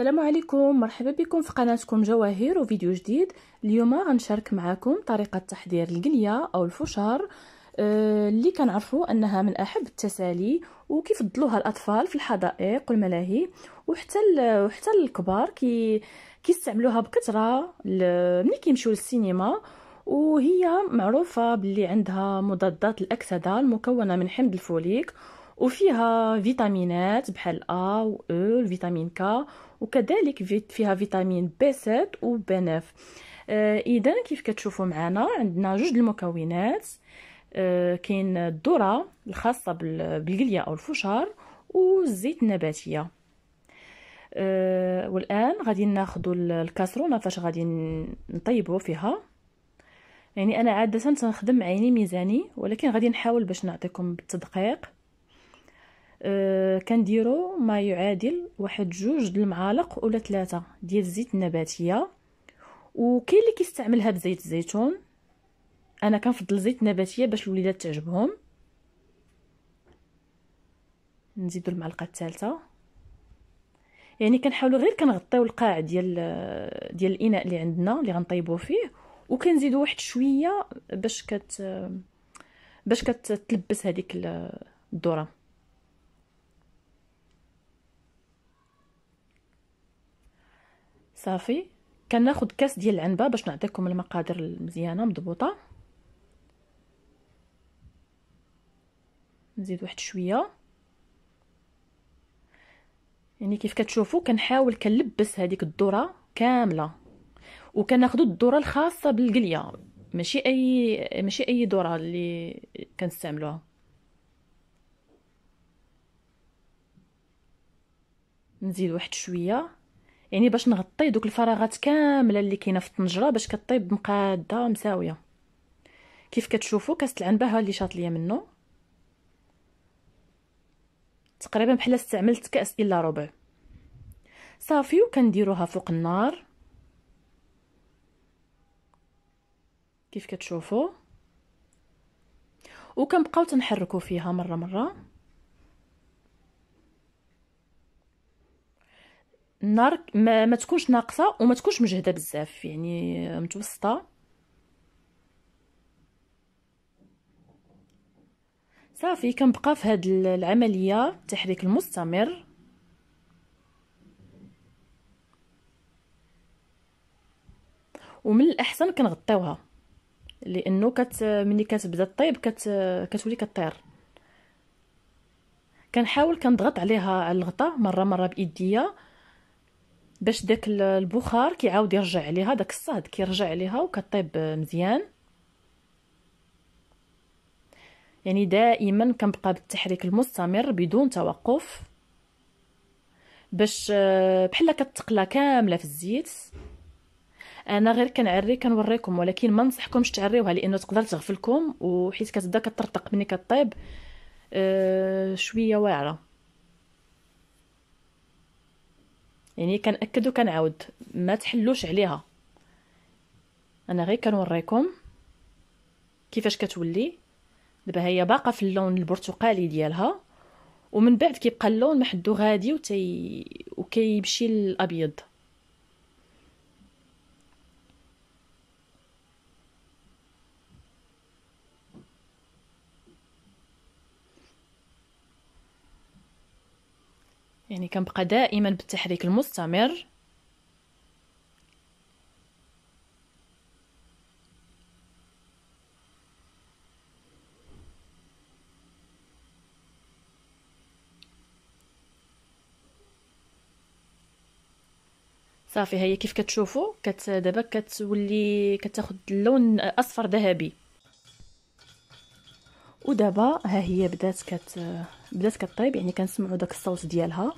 السلام عليكم مرحبا بكم في قناتكم جواهر وفيديو جديد اليوم غنشارك معكم طريقه تحضير القليه او الفشار آه، اللي كنعرفوا انها من احب التسالي وكيفضلوها الاطفال في الحدائق والملاهي وحتى وحتى الكبار كي كيستعملوها بكثره ملي كيمشيو للسينما وهي معروفه باللي عندها مضادات الاكسده المكونه من حمض الفوليك وفيها فيتامينات بحال ا و او e الفيتامين كا وكذلك فيها فيتامين بي 7 و بي 9 آه اذا كيف كتشوفوا معنا عندنا جوج المكونات آه كاين الذره الخاصه بالقليه او الفشار والزيت النباتيه آه والان غادي ناخذ الكاسرونه فاش غادي نطيبوا فيها يعني انا عاده تنخدم عيني ميزاني ولكن غادي نحاول باش نعطيكم بالتدقيق آه، كنديرو ما يعادل واحد جوج المعالق ولا ثلاثة ديال الزيت النباتية وكاين اللي كيستعملها بزيت الزيتون انا كنفضل زيت نباتيه باش الوليدات تعجبهم نزيدو المعلقه الثالثه يعني كنحاولو غير كنغطيو القاع ديال آه، ديال الاناء اللي عندنا اللي غنطيبو فيه وكنزيدو واحد شويه باش كت آه، باش كتلبس هذيك الذره صافي كناخد كاس ديال العنبه باش نعطيكم المقادير المزيانه مضبوطه نزيد واحد شويه يعني كيف كتشوفوا كنحاول كنلبس هذيك الذره كامله وكناخذوا الذره الخاصه بالقليه ماشي اي ماشي اي ذره اللي كنستعملوها نزيد واحد شويه يعني باش نغطي دوك الفراغات كامله اللي كاينه في الطنجره باش كطيب مقاده مساويه كيف كتشوفوا كاس العنبه ها اللي شاط ليا منه تقريبا بحال استعملت كاس الا ربع صافي وكنديروها فوق النار كيف كتشوفوا وكنبقاو تنحركوا فيها مره مره النار ما, ما تكونش ناقصه وما تكونش مجهده بزاف يعني متوسطه صافي كنبقى في هاد العمليه التحريك المستمر ومن الاحسن كنغطيوها لانه كت ملي كتبدا طيب كت كتولي كطير كنحاول كنضغط عليها على الغطاء مره مره بايديا باش داك البخار كيعاود يرجع عليها داك الصهد كيرجع عليها وكطيب مزيان يعني دائما كنبقى بالتحريك المستمر بدون توقف باش آه، بحال كتقلى كامله في الزيت انا غير كنعري كنوريكم ولكن ما ننصحكمش تعريوها لانه تقدر تغفلكم وحيت كتبدا كترتق ملي كطيب أه شويه واعره يعني كنأكد وكنعاود ما تحلوش عليها انا غير كنوريكم كيفاش كتولي دابا هي باقا في اللون البرتقالي ديالها ومن بعد كيبقى اللون محدو غادي وتي وكيمشي للابيض يعني كنبقى دائما بالتحريك المستمر صافي هي كيف كتشوفوا كت دابا كتولي كتاخد اللون اصفر ذهبي ودابا ها هي بدات كت بدات كطيب يعني كنسمعوا داك الصوت ديالها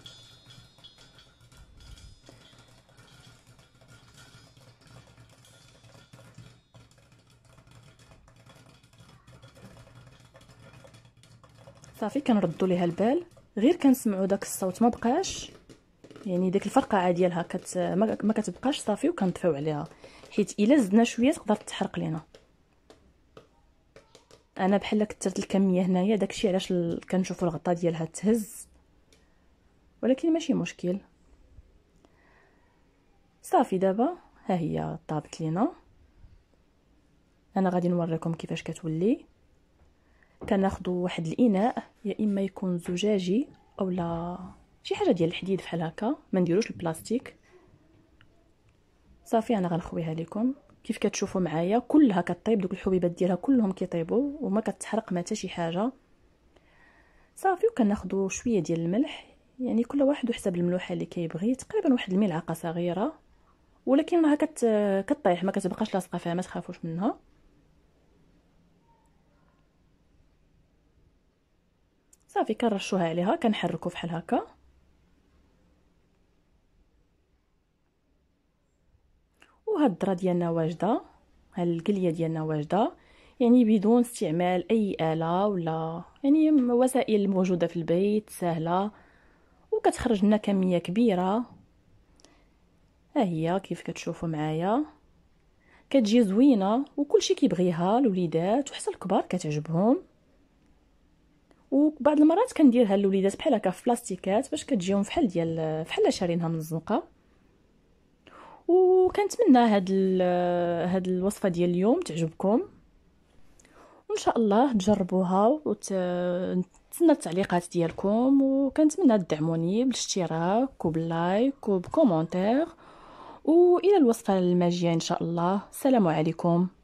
صافي كنردو ليها البال غير كنسمعوا داك الصوت ما بقاش يعني داك الفرقعه ديالها كت ما كتبقاش صافي وكنطفيو عليها حيت الا زدنا شويه تقدر تحرق لينا انا بحال كثرت الكميه هنايا داكشي علاش كنشوفوا الغطاء ديالها تهز ولكن ماشي مشكل صافي دابا ها هي طابت لينا انا غادي نوريكم كيفاش كتولي كناخذوا واحد الاناء يا اما يكون زجاجي اولا شي حاجه ديال الحديد بحال هكا ما نديروش البلاستيك صافي انا غنخويها لكم كيف كتشوفوا معايا كلها كطيب دوك الحبيبات ديالها كلهم كيطيبوا وما كتحرق ما حتى شي حاجه صافي وكناخذوا شويه ديال الملح يعني كل واحد وحسب الملوحه اللي كيبغي تقريبا واحد الملعقه صغيره ولكن راها كت... كطيح ما كتبقاش لاصقه فيها ما تخافوش منها صافي كنرشوها عليها كنحركو فحال هكا وهاد الدره ديالنا واجده هاد الكليه ديالنا واجده يعني بدون استعمال اي اله ولا يعني وسائل موجوده في البيت سهله وكتخرج لنا كميه كبيره ها هي كيف كتشوفوا معايا كتجي زوينه وكلشي كيبغيها الوليدات وحتى الكبار كتعجبهم وبعض المرات كنديرها للوليدات بحال هكا في بلاستيكات باش كتجيهم فحال ديال فحال شارينها من الزنقه وكنتمنى هاد هاد الوصفه ديال اليوم تعجبكم وان شاء الله تجربوها ونتسنى التعليقات ديالكم وكنتمنى تدعموني بالاشتراك وباللايك وبكومونتير والى الوصفه الماجيه ان شاء الله السلام عليكم